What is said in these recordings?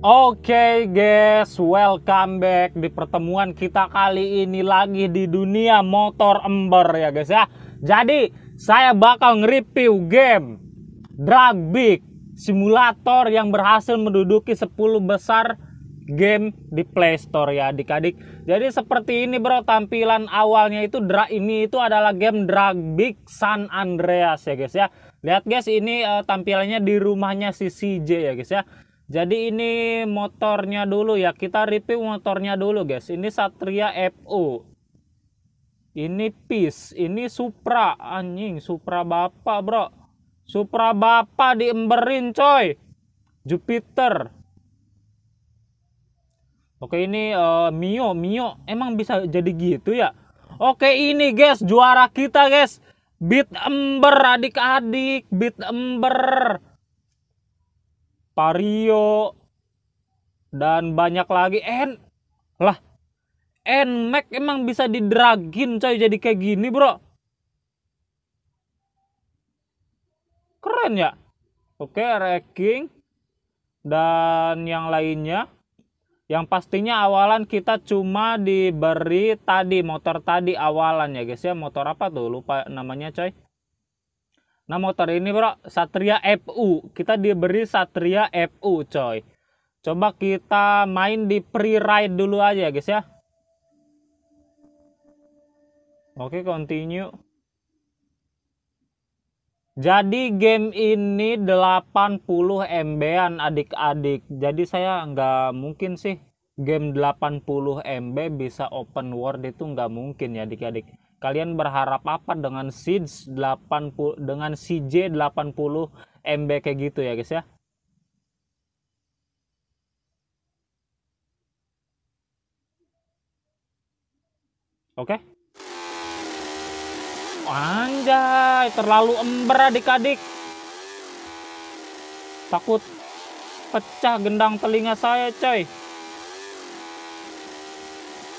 Oke okay guys, welcome back di pertemuan kita kali ini lagi di dunia motor ember ya guys ya. Jadi saya bakal nge-review game Drag Big simulator yang berhasil menduduki 10 besar game di Play Store ya adik-adik. Jadi seperti ini bro tampilan awalnya itu drag ini itu adalah game Drag Big San Andreas ya guys ya. Lihat guys ini uh, tampilannya di rumahnya si CJ ya guys ya. Jadi ini motornya dulu ya. Kita review motornya dulu guys. Ini Satria FU, Ini Peace. Ini Supra. Anjing Supra Bapak bro. Supra Bapak diemberin coy. Jupiter. Oke ini uh, Mio. Mio emang bisa jadi gitu ya. Oke ini guys juara kita guys. Beat ember adik-adik. Beat ember Vario dan banyak lagi N lah N Mac emang bisa didragin coy jadi kayak gini bro keren ya oke reking dan yang lainnya yang pastinya awalan kita cuma diberi tadi motor tadi awalan ya guys ya motor apa tuh lupa namanya coy Nah motor ini bro Satria FU kita diberi Satria FU coy. Coba kita main di pre ride dulu aja guys ya. Oke continue. Jadi game ini 80 MB-an adik-adik. Jadi saya nggak mungkin sih game 80 MB bisa open world itu nggak mungkin ya adik-adik kalian berharap apa dengan seeds 80 dengan CJ 80 MB kayak gitu ya guys ya Oke. Okay? Anjay, terlalu ember adik-adik. Takut pecah gendang telinga saya, coy.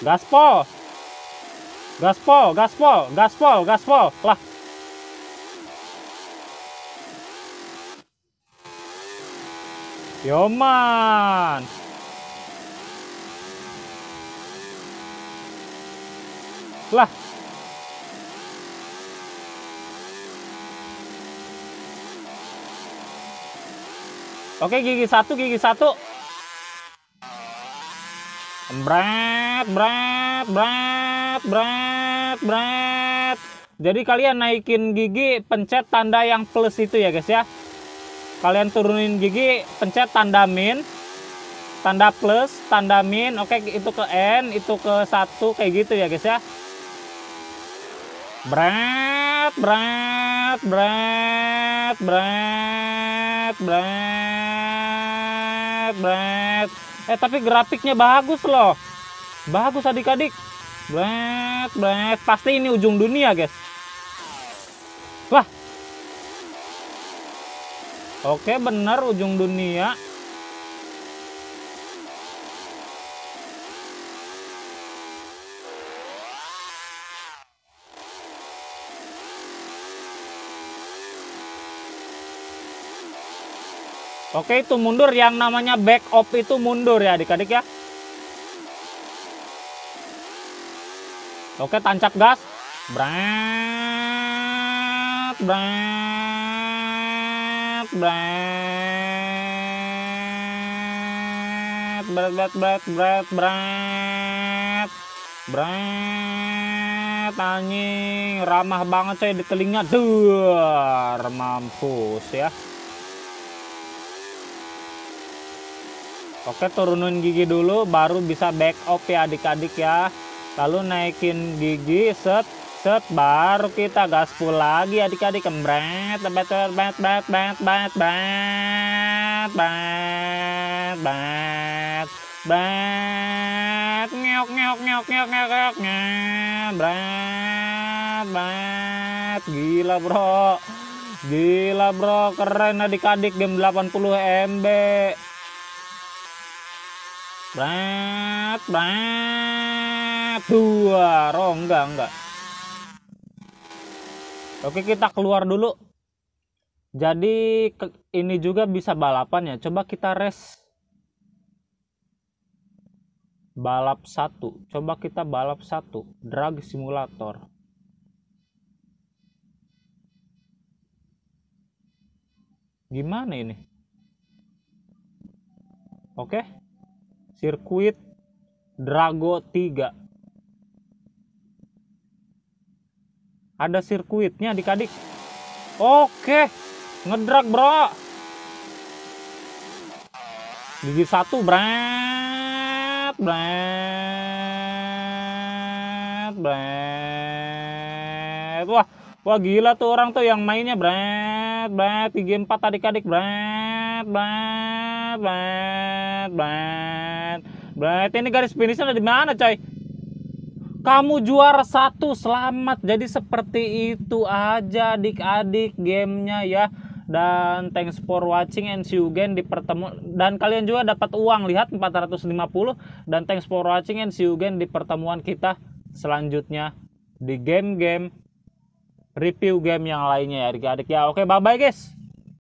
Gaspol. Gaspol, gaspol, gaspol, gaspol. Lah. Yoman. Lah. Oke, gigi satu, gigi satu. Berat, berat, berat berat berat berat. jadi kalian naikin gigi pencet tanda yang plus itu ya guys ya kalian turunin gigi pencet tanda min tanda plus tanda min oke itu ke n itu ke satu kayak gitu ya guys ya berat berat berat berat berat berat eh tapi grafiknya bagus loh bagus adik-adik Black, black. Pasti ini ujung dunia, guys. Wah. Oke, benar ujung dunia. Oke, itu mundur. Yang namanya back off itu mundur ya, adik-adik ya. Oke, tancap gas. Brat, brat, brat, brat, brat, brat, brat, brat, brat, anjing, ramah banget saya di telinga, duar, mampus ya. Oke, turunin gigi dulu, baru bisa back off ya adik-adik ya lalu naikin gigi set set baru kita gaspul lagi adik-adik kembret bet bet bet bet bet bet bet bet bet ngeok ngeok ngeok ngeok ngeok ngeok ngeok bet gila bro gila bro keren adik-adik game 80 MB bet bet aduh roh? enggak, enggak. Oke, kita keluar dulu. Jadi ke, ini juga bisa balapan ya. Coba kita race balap satu. Coba kita balap satu. Drag simulator. Gimana ini? Oke. Sirkuit Drago 3. Ada sirkuitnya adik-adik. Oke. ngedrag bro. Gigi satu. berat, berat, berat. Wah. Wah gila tuh orang tuh yang mainnya. berat, berat. Gigi empat adik-adik. berat, berat, berat, berat. Berat, Ini garis finishnya ada di mana coy? Kamu juara satu, selamat. Jadi seperti itu aja adik-adik gamenya ya. Dan thanks for watching and see you again di pertemuan. Dan kalian juga dapat uang, lihat 450. Dan thanks for watching and see you again di pertemuan kita selanjutnya di game-game review game yang lainnya ya adik-adik ya. Oke, bye-bye guys.